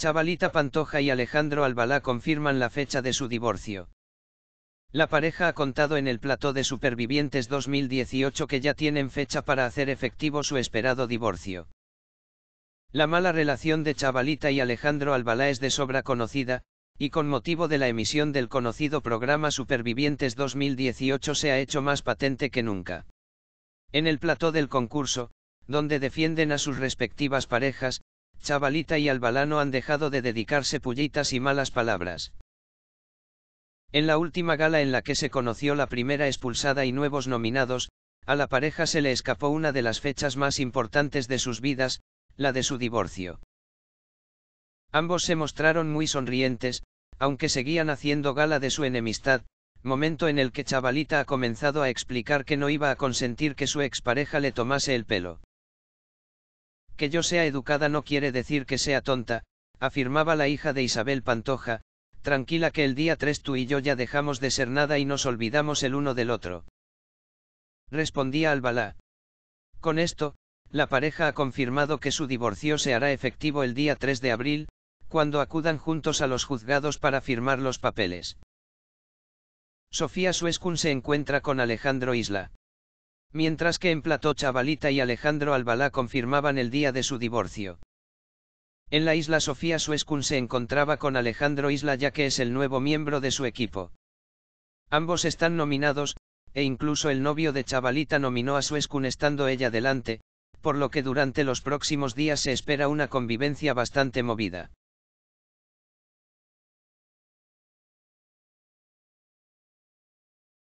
Chavalita Pantoja y Alejandro Albalá confirman la fecha de su divorcio. La pareja ha contado en el plató de Supervivientes 2018 que ya tienen fecha para hacer efectivo su esperado divorcio. La mala relación de Chavalita y Alejandro Albalá es de sobra conocida, y con motivo de la emisión del conocido programa Supervivientes 2018 se ha hecho más patente que nunca. En el plató del concurso, donde defienden a sus respectivas parejas, Chavalita y Albalano han dejado de dedicarse pullitas y malas palabras. En la última gala en la que se conoció la primera expulsada y nuevos nominados, a la pareja se le escapó una de las fechas más importantes de sus vidas, la de su divorcio. Ambos se mostraron muy sonrientes, aunque seguían haciendo gala de su enemistad, momento en el que Chavalita ha comenzado a explicar que no iba a consentir que su expareja le tomase el pelo. Que yo sea educada no quiere decir que sea tonta, afirmaba la hija de Isabel Pantoja, tranquila que el día 3 tú y yo ya dejamos de ser nada y nos olvidamos el uno del otro. Respondía Albalá. Con esto, la pareja ha confirmado que su divorcio se hará efectivo el día 3 de abril, cuando acudan juntos a los juzgados para firmar los papeles. Sofía Suescun se encuentra con Alejandro Isla mientras que en plató Chavalita y Alejandro Albalá confirmaban el día de su divorcio. En la isla Sofía Suescun se encontraba con Alejandro Isla ya que es el nuevo miembro de su equipo. Ambos están nominados, e incluso el novio de Chavalita nominó a Suescun estando ella delante, por lo que durante los próximos días se espera una convivencia bastante movida.